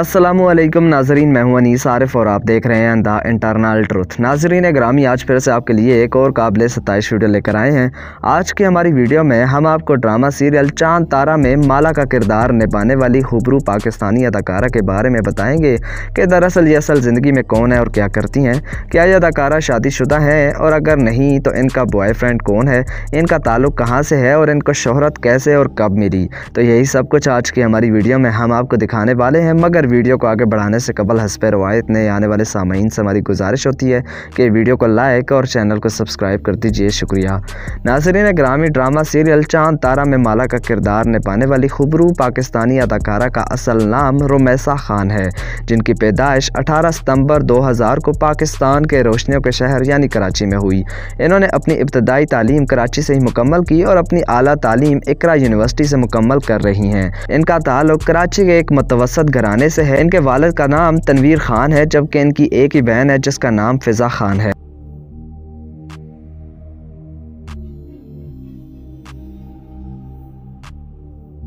असलम नाजरीन मैं हूं अनीस आरिफ और आप देख रहे हैं द इंटरनल ट्रुथ नाजरीन ग्रामी आज फिर से आपके लिए एक और काबिल सताइश वीडियो लेकर आए हैं आज की हमारी वीडियो में हम आपको ड्रामा सीरियल चांद तारा में माला का किरदार निभाने वाली खूबरू पाकिस्तानी अदाकारा के बारे में बताएंगे कि दरअसल ये असल ज़िंदगी में कौन है और क्या करती हैं क्या ये अदाकारा शादीशुदा हैं और अगर नहीं तो इनका बॉयफ्रेंड कौन है इनका ताल्लुक कहाँ से है और इनको शहरत कैसे और कब मिली तो यही सब कुछ आज की हमारी वीडियो में हम आपको दिखाने वाले हैं मगर अगर वीडियो को आगे बढ़ाने से कबल हसप रवायत ने आने वाले सामीन से हमारी गुजारिश होती है कि वीडियो को लाइक और चैनल को सब्सक्राइब कर दीजिए शुक्रिया नाजरीन ग्रामी ड्रामा सीरियल चांद तारा में माला का किरदार निभाने वाली खुबरू पाकिस्तानी अदाकारा का असल नाम रोमैसा खान है जिनकी पैदाइश 18 सितंबर 2000 को पाकिस्तान के रोशनियों के शहर यानी कराची में हुई इन्होंने अपनी इब्तदाई तालीम कराची से ही मुकम्मल की और अपनी अली तालीम इकरा यूनिवर्सिटी से मुकम्मल कर रही हैं इनका ताल्लुक कराची के एक मतवसत घराने से है इनके वालद का नाम तनवीर खान है जबकि इनकी एक ही बहन है जिसका नाम फिज़ा खान है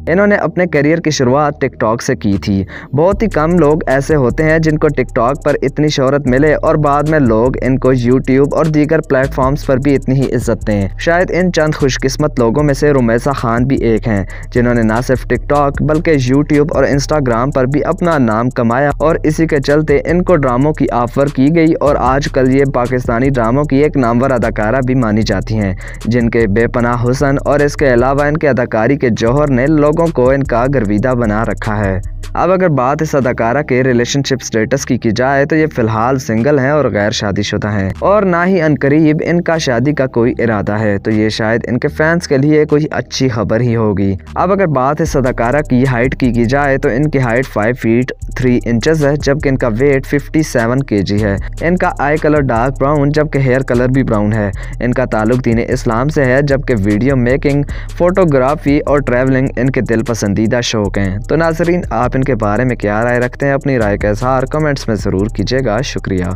इन्होंने अपने करियर की शुरुआत टिकटॉक से की थी बहुत ही कम लोग ऐसे होते हैं जिनको टिकटॉक पर इतनी शोहरत मिले और बाद में लोग इनको यूट्यूब और दीगर प्लेटफॉर्म्स पर भी इतनी ही इज्जत दें शायद इन चंद खुशकिस्मत लोगों में से रुमैसा खान भी एक हैं जिन्होंने ना सिर्फ टिकटॉक बल्कि यूट्यूब और इंस्टाग्राम पर भी अपना नाम कमाया और इसी के चलते इनको ड्रामों की ऑफर की गई और कल ये पाकिस्तानी ड्रामों की एक नामवर अदाकारा भी मानी जाती हैं जिनके बेपनाह हुसन और इसके अलावा इनके अदाकारी के जौहर ने लोग लोगों को इनका गर्विदा बना रखा है अब अगर बात इस अदाकारा के रिलेशनशिप स्टेटस की की जाए तो ये फिलहाल सिंगल हैं और गैर शादीशुदा हैं और ना ही अनकरीब इनका शादी का कोई इरादा है तो ये शायद इनके फैंस के लिए कोई अच्छी खबर ही होगी अब अगर बात इस अदाकारा की हाइट की की जाए तो इनकी हाइट 5 फीट 3 इंचज है जबकि इनका वेट फिफ्टी सेवन के जी है इनका आई कलर डार्क ब्राउन जबकि हेयर कलर भी ब्राउन है इनका ताल्लुक दीन इस्लाम से है जबकि वीडियो मेकिंग फोटोग्राफी और ट्रेवलिंग इनके दिल पसंदीदा शौक हैं तो नाजरीन आप इनके बारे में क्या राय रखते हैं अपनी राय का इजहार कमेंट्स में ज़रूर कीजिएगा शुक्रिया